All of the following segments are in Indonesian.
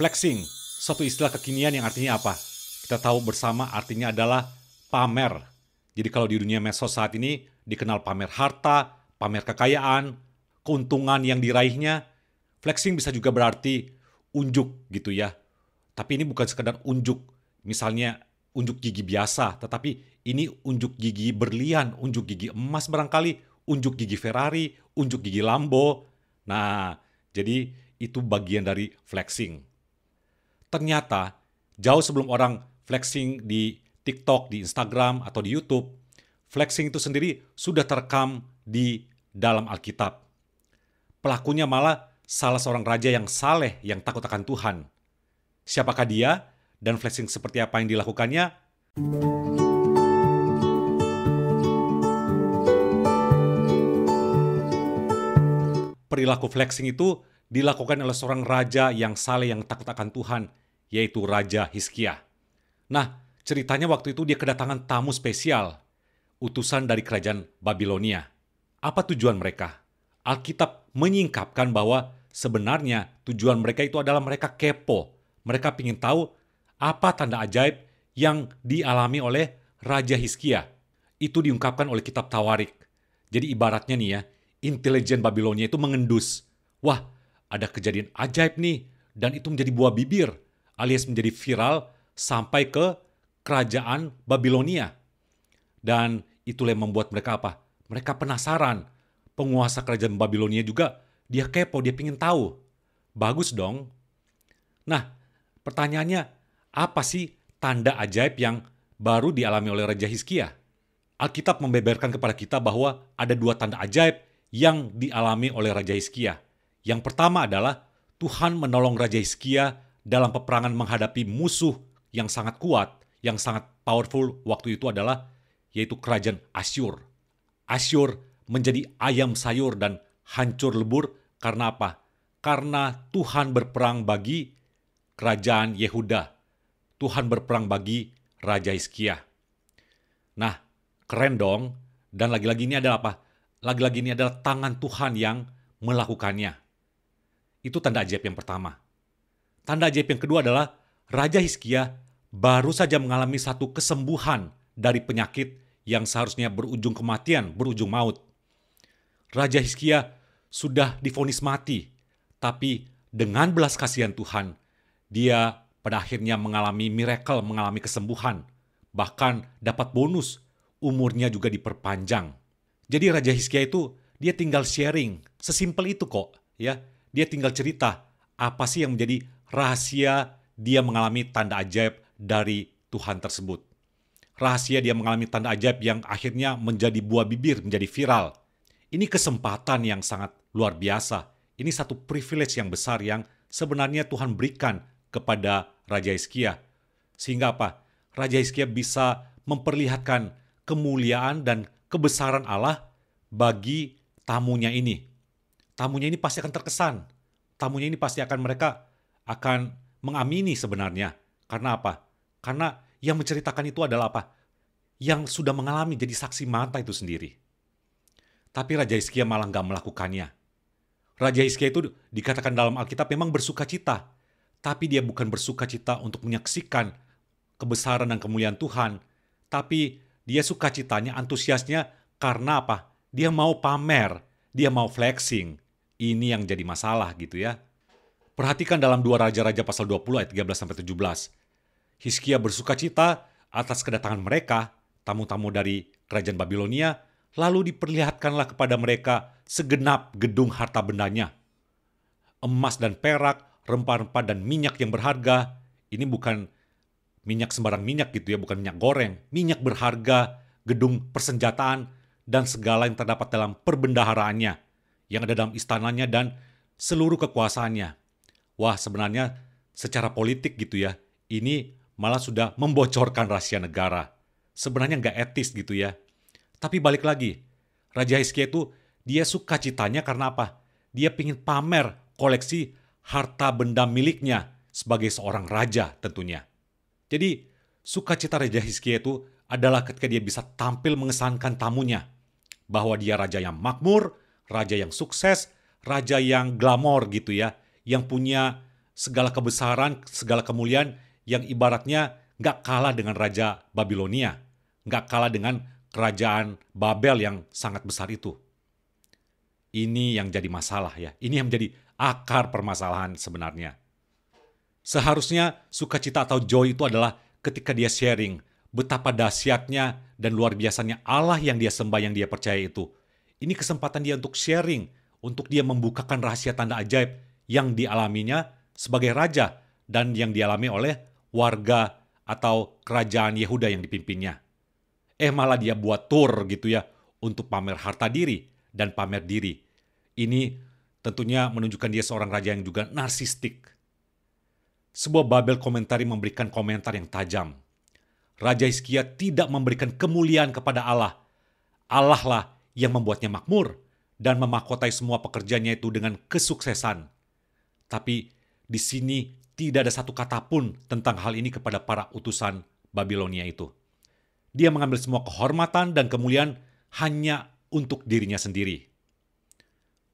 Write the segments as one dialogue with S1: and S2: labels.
S1: Flexing, suatu istilah kekinian yang artinya apa? Kita tahu bersama artinya adalah pamer. Jadi kalau di dunia medsos saat ini dikenal pamer harta, pamer kekayaan, keuntungan yang diraihnya. Flexing bisa juga berarti unjuk gitu ya. Tapi ini bukan sekedar unjuk, misalnya unjuk gigi biasa, tetapi ini unjuk gigi berlian, unjuk gigi emas barangkali, unjuk gigi Ferrari, unjuk gigi Lambo. Nah, jadi itu bagian dari flexing. Ternyata jauh sebelum orang flexing di TikTok, di Instagram atau di YouTube, flexing itu sendiri sudah terekam di dalam Alkitab. Pelakunya malah salah seorang raja yang saleh yang takut akan Tuhan. Siapakah dia dan flexing seperti apa yang dilakukannya? Perilaku flexing itu dilakukan oleh seorang raja yang saleh yang takut akan Tuhan yaitu Raja Hiskia. Nah, ceritanya waktu itu dia kedatangan tamu spesial, utusan dari kerajaan Babilonia. Apa tujuan mereka? Alkitab menyingkapkan bahwa sebenarnya tujuan mereka itu adalah mereka kepo. Mereka ingin tahu apa tanda ajaib yang dialami oleh Raja Hiskia. Itu diungkapkan oleh kitab Tawarik. Jadi ibaratnya nih ya, intelijen Babilonia itu mengendus. Wah, ada kejadian ajaib nih, dan itu menjadi buah bibir alias menjadi viral sampai ke kerajaan Babilonia. Dan itulah yang membuat mereka apa? Mereka penasaran. Penguasa kerajaan Babilonia juga dia kepo, dia pingin tahu. Bagus dong. Nah, pertanyaannya apa sih tanda ajaib yang baru dialami oleh Raja Hizkia? Alkitab membeberkan kepada kita bahwa ada dua tanda ajaib yang dialami oleh Raja Hizkia. Yang pertama adalah Tuhan menolong Raja Hizkia dalam peperangan menghadapi musuh yang sangat kuat, yang sangat powerful waktu itu adalah yaitu kerajaan Asyur. Asyur menjadi ayam sayur dan hancur lebur karena apa? Karena Tuhan berperang bagi kerajaan Yehuda. Tuhan berperang bagi Raja Hizkia. Nah, keren dong. Dan lagi-lagi ini adalah apa? Lagi-lagi ini adalah tangan Tuhan yang melakukannya. Itu tanda ajaib yang pertama. Tanda ajaib yang kedua adalah Raja Hizkia baru saja mengalami satu kesembuhan dari penyakit yang seharusnya berujung kematian, berujung maut. Raja Hizkia sudah difonis mati, tapi dengan belas kasihan Tuhan, dia pada akhirnya mengalami miracle, mengalami kesembuhan, bahkan dapat bonus, umurnya juga diperpanjang. Jadi Raja Hizkia itu dia tinggal sharing, sesimpel itu kok, ya. Dia tinggal cerita apa sih yang menjadi rahasia dia mengalami tanda ajaib dari Tuhan tersebut. Rahasia dia mengalami tanda ajaib yang akhirnya menjadi buah bibir, menjadi viral. Ini kesempatan yang sangat luar biasa. Ini satu privilege yang besar yang sebenarnya Tuhan berikan kepada Raja Iskia. Sehingga apa? Raja Iskia bisa memperlihatkan kemuliaan dan kebesaran Allah bagi tamunya ini. Tamunya ini pasti akan terkesan. Tamunya ini pasti akan mereka akan mengamini sebenarnya. Karena apa? Karena yang menceritakan itu adalah apa? Yang sudah mengalami jadi saksi mata itu sendiri. Tapi Raja Hizkia malah nggak melakukannya. Raja Hizkia itu dikatakan dalam Alkitab memang bersuka cita. Tapi dia bukan bersuka cita untuk menyaksikan kebesaran dan kemuliaan Tuhan. Tapi dia suka sukacitanya, antusiasnya karena apa? Dia mau pamer, dia mau flexing. Ini yang jadi masalah gitu ya. Perhatikan dalam dua Raja-Raja pasal 20 ayat 13 sampai 17. Hiskia bersuka cita atas kedatangan mereka, tamu-tamu dari kerajaan Babilonia, lalu diperlihatkanlah kepada mereka segenap gedung harta bendanya. Emas dan perak, rempah-rempah dan minyak yang berharga, ini bukan minyak sembarang minyak gitu ya, bukan minyak goreng, minyak berharga, gedung persenjataan, dan segala yang terdapat dalam perbendaharaannya, yang ada dalam istananya dan seluruh kekuasaannya wah sebenarnya secara politik gitu ya, ini malah sudah membocorkan rahasia negara. Sebenarnya nggak etis gitu ya. Tapi balik lagi, Raja Hizkia itu dia suka citanya karena apa? Dia pingin pamer koleksi harta benda miliknya sebagai seorang raja tentunya. Jadi sukacita Raja Hizkia itu adalah ketika dia bisa tampil mengesankan tamunya. Bahwa dia raja yang makmur, raja yang sukses, raja yang glamor gitu ya yang punya segala kebesaran, segala kemuliaan yang ibaratnya nggak kalah dengan Raja Babilonia, nggak kalah dengan kerajaan Babel yang sangat besar itu. Ini yang jadi masalah ya, ini yang menjadi akar permasalahan sebenarnya. Seharusnya sukacita atau joy itu adalah ketika dia sharing betapa dahsyatnya dan luar biasanya Allah yang dia sembah, yang dia percaya itu. Ini kesempatan dia untuk sharing, untuk dia membukakan rahasia tanda ajaib yang dialaminya sebagai raja dan yang dialami oleh warga atau kerajaan Yehuda yang dipimpinnya. Eh malah dia buat tur gitu ya untuk pamer harta diri dan pamer diri. Ini tentunya menunjukkan dia seorang raja yang juga narsistik. Sebuah Babel komentari memberikan komentar yang tajam. Raja Hizkia tidak memberikan kemuliaan kepada Allah. Allah lah yang membuatnya makmur dan memahkotai semua pekerjaannya itu dengan kesuksesan. Tapi di sini tidak ada satu kata pun tentang hal ini kepada para utusan Babilonia itu. Dia mengambil semua kehormatan dan kemuliaan hanya untuk dirinya sendiri.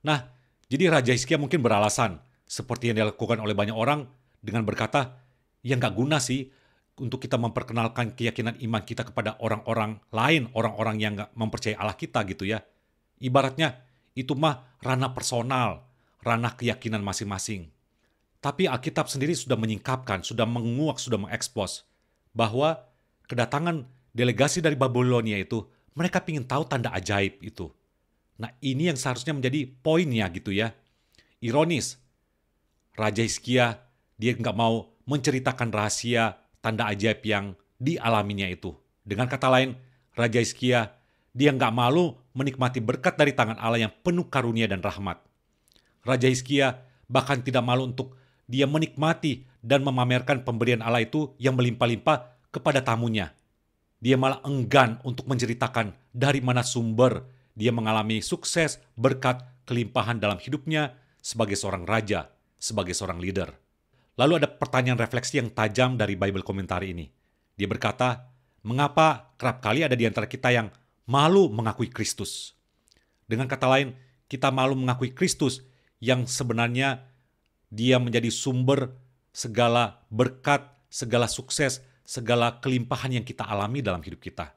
S1: Nah, jadi Raja Hizkia mungkin beralasan, seperti yang dilakukan oleh banyak orang, dengan berkata, ya nggak guna sih untuk kita memperkenalkan keyakinan iman kita kepada orang-orang lain, orang-orang yang nggak mempercayai Allah kita gitu ya. Ibaratnya, itu mah ranah personal, ranah keyakinan masing-masing. Tapi Alkitab sendiri sudah menyingkapkan, sudah menguak, sudah mengekspos bahwa kedatangan delegasi dari Babilonia itu mereka ingin tahu tanda ajaib itu. Nah ini yang seharusnya menjadi poinnya gitu ya. Ironis, Raja Hiskia dia nggak mau menceritakan rahasia tanda ajaib yang dialaminya itu. Dengan kata lain, Raja Hiskia dia nggak malu menikmati berkat dari tangan Allah yang penuh karunia dan rahmat. Raja Hizkia bahkan tidak malu untuk dia menikmati dan memamerkan pemberian Allah itu yang melimpah-limpah kepada tamunya. Dia malah enggan untuk menceritakan dari mana sumber dia mengalami sukses berkat kelimpahan dalam hidupnya sebagai seorang raja, sebagai seorang leader. Lalu ada pertanyaan refleksi yang tajam dari Bible komentar ini. Dia berkata, mengapa kerap kali ada di antara kita yang malu mengakui Kristus? Dengan kata lain, kita malu mengakui Kristus yang sebenarnya dia menjadi sumber segala berkat, segala sukses, segala kelimpahan yang kita alami dalam hidup kita.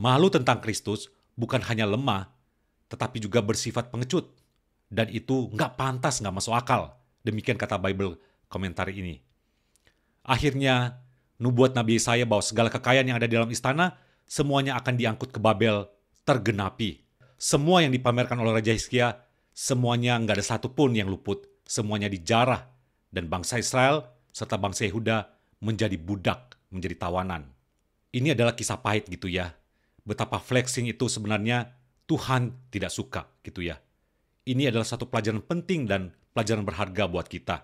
S1: Malu tentang Kristus bukan hanya lemah, tetapi juga bersifat pengecut. Dan itu nggak pantas, nggak masuk akal. Demikian kata Bible komentar ini. Akhirnya, nubuat Nabi saya bahwa segala kekayaan yang ada di dalam istana, semuanya akan diangkut ke Babel, tergenapi. Semua yang dipamerkan oleh Raja Hizkia semuanya nggak ada satupun yang luput, semuanya dijarah, dan bangsa Israel serta bangsa Yehuda menjadi budak, menjadi tawanan. Ini adalah kisah pahit gitu ya. Betapa flexing itu sebenarnya Tuhan tidak suka gitu ya. Ini adalah satu pelajaran penting dan pelajaran berharga buat kita.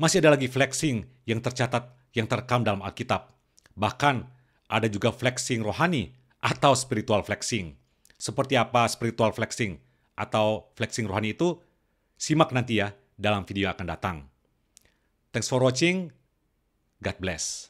S1: Masih ada lagi flexing yang tercatat, yang terekam dalam Alkitab. Bahkan ada juga flexing rohani atau spiritual flexing. Seperti apa spiritual flexing? atau flexing rohani itu, simak nanti ya dalam video yang akan datang. Thanks for watching. God bless.